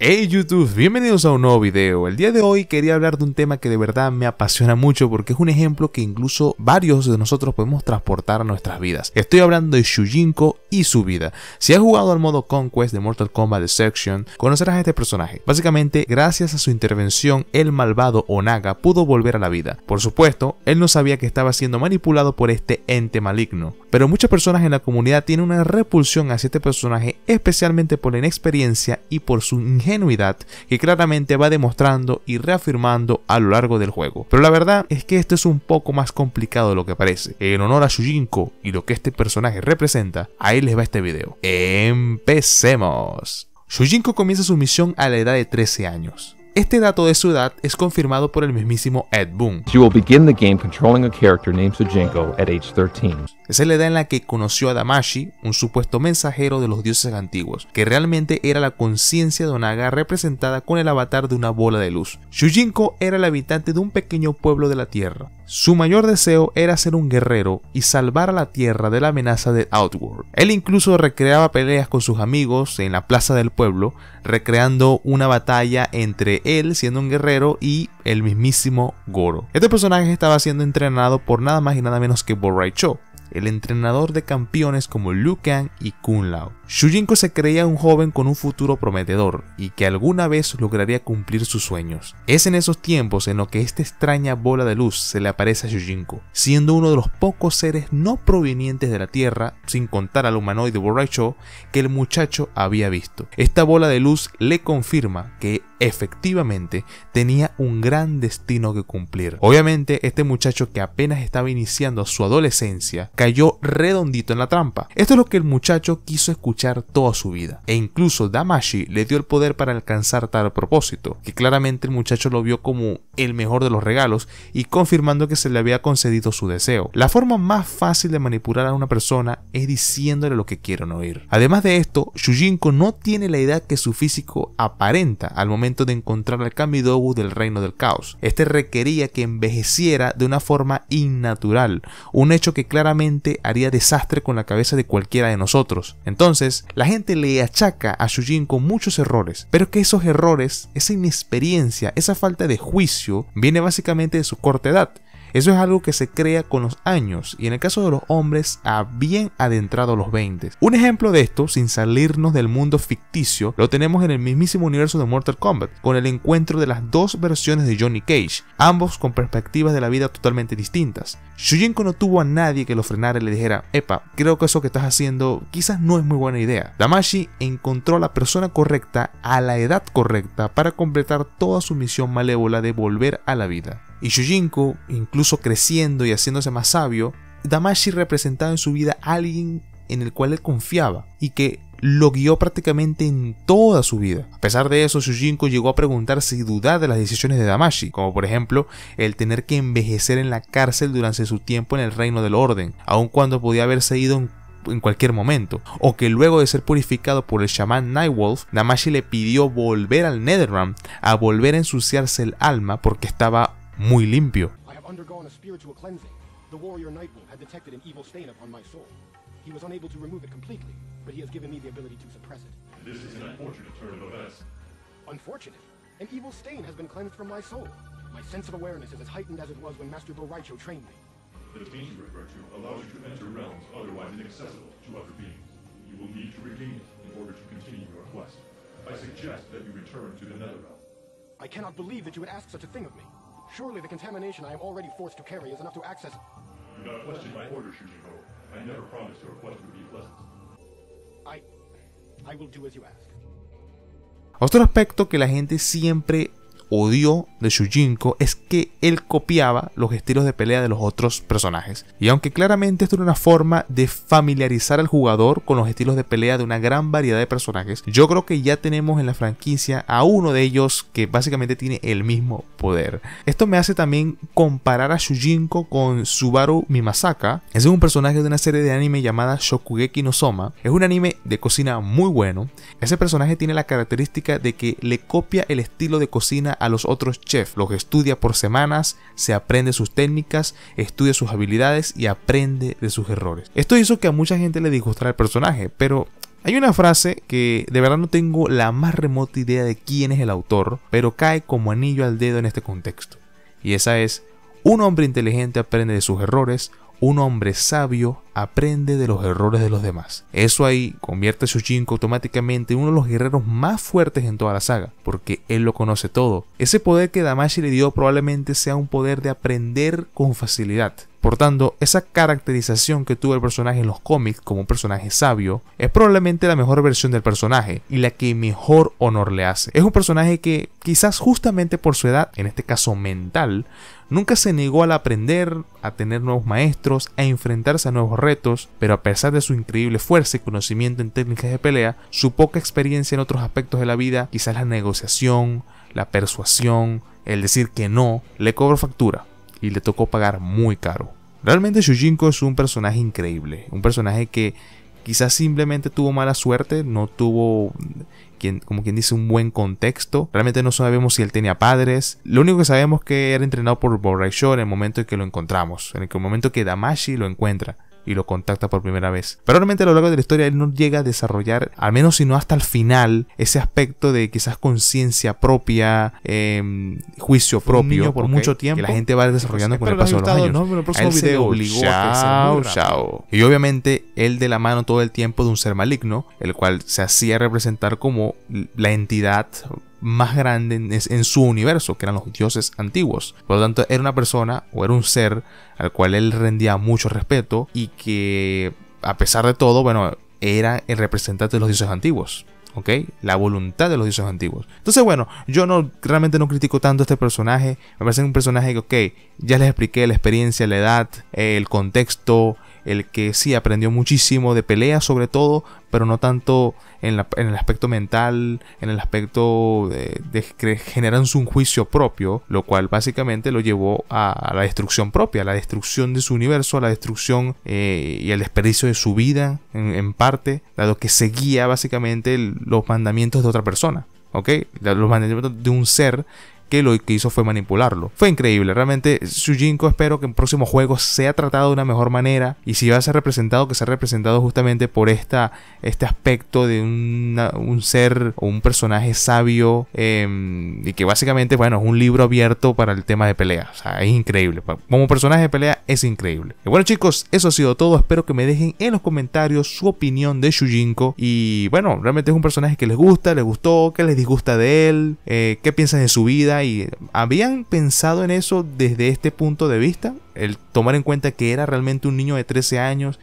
Hey YouTube, bienvenidos a un nuevo video. El día de hoy quería hablar de un tema que de verdad me apasiona mucho porque es un ejemplo que incluso varios de nosotros podemos transportar a nuestras vidas. Estoy hablando de Shujinko y su vida. Si has jugado al modo Conquest de Mortal Kombat Deception, conocerás a este personaje. Básicamente, gracias a su intervención, el malvado Onaga pudo volver a la vida. Por supuesto, él no sabía que estaba siendo manipulado por este ente maligno. Pero muchas personas en la comunidad tienen una repulsión hacia este personaje, especialmente por la inexperiencia y por su ingenuidad, que claramente va demostrando y reafirmando a lo largo del juego. Pero la verdad es que esto es un poco más complicado de lo que parece. En honor a Shujinko y lo que este personaje representa, ahí les va este video. ¡Empecemos! Shujinko comienza su misión a la edad de 13 años. Este dato de su edad es confirmado por el mismísimo Ed Boon. You begin the game controlling a character named at age 13. Esa es la edad en la que conoció a Damashi, un supuesto mensajero de los dioses antiguos, que realmente era la conciencia de Onaga representada con el avatar de una bola de luz. Shujinko era el habitante de un pequeño pueblo de la Tierra. Su mayor deseo era ser un guerrero y salvar a la Tierra de la amenaza de Outworld. Él incluso recreaba peleas con sus amigos en la plaza del pueblo, recreando una batalla entre él siendo un guerrero y el mismísimo Goro. Este personaje estaba siendo entrenado por nada más y nada menos que Cho el entrenador de campeones como Liu Kang y Kun Lao. Shujinko se creía un joven con un futuro prometedor y que alguna vez lograría cumplir sus sueños. Es en esos tiempos en lo que esta extraña bola de luz se le aparece a Shujinko, siendo uno de los pocos seres no provenientes de la Tierra, sin contar al humanoide borracho, que el muchacho había visto. Esta bola de luz le confirma que efectivamente tenía un gran destino que cumplir. Obviamente este muchacho que apenas estaba iniciando su adolescencia cayó redondito en la trampa. Esto es lo que el muchacho quiso escuchar toda su vida, e incluso Damashi le dio el poder para alcanzar tal propósito, que claramente el muchacho lo vio como el mejor de los regalos y confirmando que se le había concedido su deseo. La forma más fácil de manipular a una persona es diciéndole lo que quieren oír. Además de esto, Shujinko no tiene la edad que su físico aparenta al momento de encontrar al Kamidobu del reino del caos. Este requería que envejeciera de una forma innatural, un hecho que claramente haría desastre con la cabeza de cualquiera de nosotros. Entonces, la gente le achaca a Shujin con muchos errores, pero que esos errores, esa inexperiencia, esa falta de juicio, viene básicamente de su corta edad. Eso es algo que se crea con los años y en el caso de los hombres a bien adentrado los 20. Un ejemplo de esto, sin salirnos del mundo ficticio, lo tenemos en el mismísimo universo de Mortal Kombat, con el encuentro de las dos versiones de Johnny Cage, ambos con perspectivas de la vida totalmente distintas. Shujinko no tuvo a nadie que lo frenara y le dijera, epa, creo que eso que estás haciendo quizás no es muy buena idea. Damashi encontró a la persona correcta a la edad correcta para completar toda su misión malévola de volver a la vida y Shujinko, incluso creciendo y haciéndose más sabio, Damashi representaba en su vida a alguien en el cual él confiaba y que lo guió prácticamente en toda su vida. A pesar de eso, Shujinko llegó a preguntarse y dudar de las decisiones de Damashi, como por ejemplo el tener que envejecer en la cárcel durante su tiempo en el reino del orden, aun cuando podía haberse ido en cualquier momento, o que luego de ser purificado por el chamán Nightwolf, Damashi le pidió volver al Netherrealm, a volver a ensuciarse el alma porque estaba muy limpio. He was unable to remove it completely, but he has given me the ability to suppress it. This is unfortunate turn of Unfortunate? An evil stain has been cleansed from my soul. My sense of awareness is as heightened as it was when Master Boraicho trained me. The danger virtue allows you to enter realms otherwise inaccessible to other beings. You will need to regain it in order to continue your quest. I suggest that you return to the Netherrealm. I cannot believe that you would ask such a thing of me. Surely the contamination I am already forced to carry is enough to access... Do not question my order, Shujiko. I never promised your request would be pleasant. I... I will do as you ask. Otro aspecto que la gente siempre Odio de Shujinko es que él copiaba los estilos de pelea de los otros personajes. Y aunque claramente esto era una forma de familiarizar al jugador con los estilos de pelea de una gran variedad de personajes, yo creo que ya tenemos en la franquicia a uno de ellos que básicamente tiene el mismo poder. Esto me hace también comparar a Shujinko con Subaru Mimasaka. Ese es un personaje de una serie de anime llamada Shokugeki no Soma. Es un anime de cocina muy bueno. Ese personaje tiene la característica de que le copia el estilo de cocina a los otros chefs, los estudia por semanas, se aprende sus técnicas, estudia sus habilidades y aprende de sus errores. Esto hizo que a mucha gente le disgustara el personaje, pero hay una frase que de verdad no tengo la más remota idea de quién es el autor, pero cae como anillo al dedo en este contexto. Y esa es, un hombre inteligente aprende de sus errores, un hombre sabio aprende de los errores de los demás. Eso ahí convierte a Shujinko automáticamente en uno de los guerreros más fuertes en toda la saga, porque él lo conoce todo. Ese poder que Damashi le dio probablemente sea un poder de aprender con facilidad. Por tanto, esa caracterización que tuvo el personaje en los cómics como un personaje sabio es probablemente la mejor versión del personaje y la que mejor honor le hace. Es un personaje que quizás justamente por su edad, en este caso mental, nunca se negó al aprender, a tener nuevos maestros, a enfrentarse a nuevos retos, pero a pesar de su increíble fuerza y conocimiento en técnicas de pelea, su poca experiencia en otros aspectos de la vida, quizás la negociación, la persuasión, el decir que no, le cobró factura y le tocó pagar muy caro. Realmente Shujinko es un personaje increíble, un personaje que quizás simplemente tuvo mala suerte, no tuvo, quien, como quien dice, un buen contexto. Realmente no sabemos si él tenía padres. Lo único que sabemos es que era entrenado por Borraishore en el momento en que lo encontramos, en el momento que Damashi lo encuentra y lo contacta por primera vez. Pero realmente a lo largo de la historia él no llega a desarrollar, al menos sino hasta el final, ese aspecto de quizás conciencia propia, em, juicio propio. por mucho tiempo. la gente va desarrollando con el paso de los años. el próximo a él se obligó chao, chao. Y obviamente él de la mano todo el tiempo de un ser maligno, el cual se hacía representar como la entidad más grande en, su universo, que eran los dioses antiguos. Por lo tanto, era una persona o era un ser al cual él rendía mucho respeto y que, a pesar de todo, bueno, era el representante de los dioses antiguos. ¿Ok? La voluntad de los dioses antiguos. Entonces, bueno, yo no realmente no critico tanto a este personaje. Me parece un personaje que, ok, ya les expliqué la experiencia, la edad, el contexto, el que sí aprendió muchísimo de pelea sobre todo, pero no tanto en, el aspecto mental, en el aspecto de, que generan su juicio propio, lo cual básicamente lo llevó a, la destrucción propia, a la destrucción de su universo, a la destrucción eh, y el desperdicio de su vida en, parte, dado que seguía básicamente los mandamientos de otra persona. ¿ok? Los mandamientos de un ser que lo que hizo fue manipularlo. Fue increíble, realmente Shujinko espero que en próximos juegos sea tratado de una mejor manera y si va a ser representado, que sea representado justamente por esta, este aspecto de un ser o un personaje sabio em, y que básicamente, bueno, es un libro abierto para el tema de pelea. O sea, es increíble. Como personaje de pelea es increíble. Y bueno chicos, eso ha sido todo. Espero que me dejen en los comentarios su opinión de Shujinko y bueno, realmente es un personaje que les gusta, les gustó, que les disgusta de él, eh, qué piensan de su vida habían pensado en eso desde este punto de vista, el tomar en cuenta que era realmente un niño de 13 años